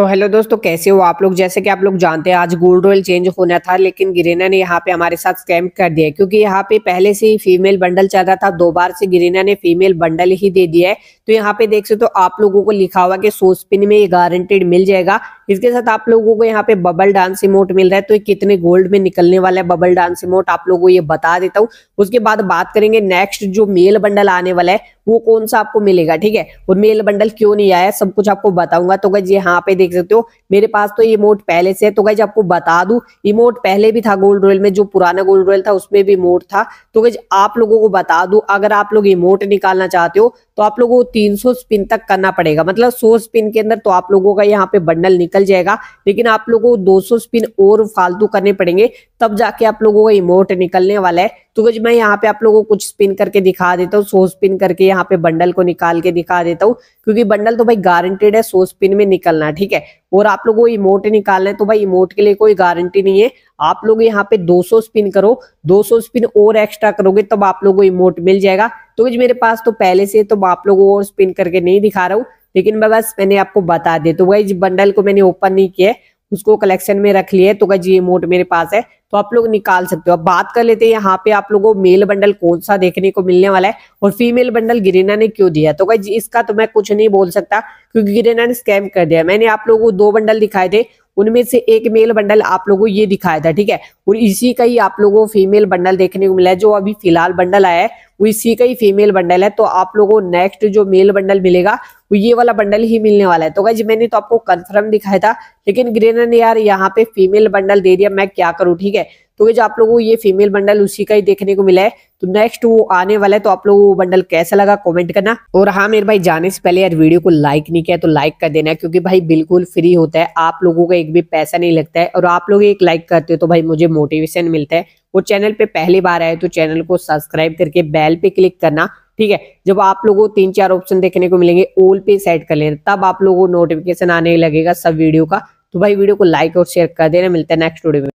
तो हेलो दोस्तों कैसे हो आप लोग जैसे कि आप लोग जानते हैं आज गोल्ड ऑयल चेंज होना था लेकिन गिरीना ने यहाँ पे हमारे साथ स्कैम कर दिया क्योंकि यहाँ पे पहले से ही फीमेल बंडल चल रहा था दो बार से गिरीना ने फीमेल बंडल ही दे दिया है तो यहाँ पे देख सकते हो तो आप लोगों को लिखा हुआ कि सोसपिन में ये गारंटेड मिल जाएगा इसके साथ आप लोगों को यहाँ पे बबल डांस इमोट मिल रहा है तो ये कितने गोल्ड में निकलने वाला है बबल डांस इमोट आप लोगों को ये बता देता हूँ उसके बाद बात करेंगे नेक्स्ट जो मेल बंडल आने वाला है वो कौन सा आपको मिलेगा ठीक है और मेल बंडल क्यों नहीं आया सब कुछ आपको बताऊंगा तो गज यहाँ पे देख सकते हो मेरे पास तो ये इमोट पहले से है तो गज आपको बता दू इमोट पहले भी था गोल्ड रॉयल में जो पुराना गोल्ड रॉयल था उसमें भी इमोट था तो गज आप लोगों को बता दू अगर आप लोग इमोट निकालना चाहते हो तो आप लोगों को तीन स्पिन तक करना पड़ेगा मतलब सो स्पिन के अंदर तो आप लोगों का यहाँ पे बंडल निकल जाएगा लेकिन आप लोगों को दो स्पिन और फालतू करने पड़ेंगे तब जाके आप लोगों का इमोट निकलने वाला है तो कुछ मैं यहाँ पे आप लोगों को कुछ स्पिन करके दिखा देता हूँ सो स्पिन करके यहाँ पे बंडल को निकाल के दिखा देता हूँ क्योंकि बंडल तो भाई गारंटेड है सो स्पिन में निकलना ठीक है और आप लोगों को इमोट निकालना है तो भाई इमोट के लिए कोई गारंटी नहीं है आप लोग यहाँ पे 200 स्पिन करो 200 स्पिन और एक्स्ट्रा करोगे तब आप लोगों को इमोट मिल जाएगा तो मेरे पास तो पहले से तो आप लोगों को और स्पिन करके नहीं दिखा रहा हूँ लेकिन मैं बस मैंने आपको बता दिया तो भाई बंडल को मैंने ओपन नहीं किया है उसको कलेक्शन में रख है तो जी ये मोट मेरे पास है तो आप लोग निकाल सकते हो अब बात कर लेते हैं यहाँ पे आप लोगों को मेल बंडल कौन सा देखने को मिलने वाला है और फीमेल बंडल गिरिना ने क्यों दिया तो जी इसका तो मैं कुछ नहीं बोल सकता क्योंकि गिरिना ने स्कैम कर दिया मैंने आप लोगों को दो बंडल दिखाए थे उनमें से एक मेल बंडल आप लोगों को ये दिखाया था ठीक है और इसी का ही आप लोगों को फीमेल बंडल देखने को मिला है जो अभी फिलहाल बंडल आया है वो इसी का ही फीमेल बंडल है तो आप लोगों को नेक्स्ट जो मेल बंडल मिलेगा वो ये वाला बंडल ही मिलने वाला है तो गाइज मैंने तो आपको कंफर्म दिखाया था लेकिन ग्रेनर ने यार यहाँ पे फीमेल बंडल दे दिया मैं क्या करूँ ठीक है तो गाइज आप लोगों को ये फीमेल बंडल उसी का ही देखने को मिला है तो नेक्स्ट वो आने वाला है तो आप लोगों को बंडल कैसा लगा कॉमेंट करना और हाँ मेरे भाई जाने से पहले यार वीडियो को लाइक नहीं किया तो लाइक कर देना क्योंकि भाई बिल्कुल फ्री होता है आप लोगों का एक भी पैसा नहीं लगता है और आप लोग एक लाइक करते हो तो भाई मुझे मोटिवेशन मिलता है वो चैनल पे पहली बार आए तो चैनल को सब्सक्राइब करके बेल पे क्लिक करना ठीक है जब आप लोगों को तीन चार ऑप्शन देखने को मिलेंगे ऑल पे सेट कर लेना तब आप लोगों को नोटिफिकेशन आने लगेगा सब वीडियो का तो भाई वीडियो को लाइक और शेयर कर देना मिलता है नेक्स्ट वीडियो में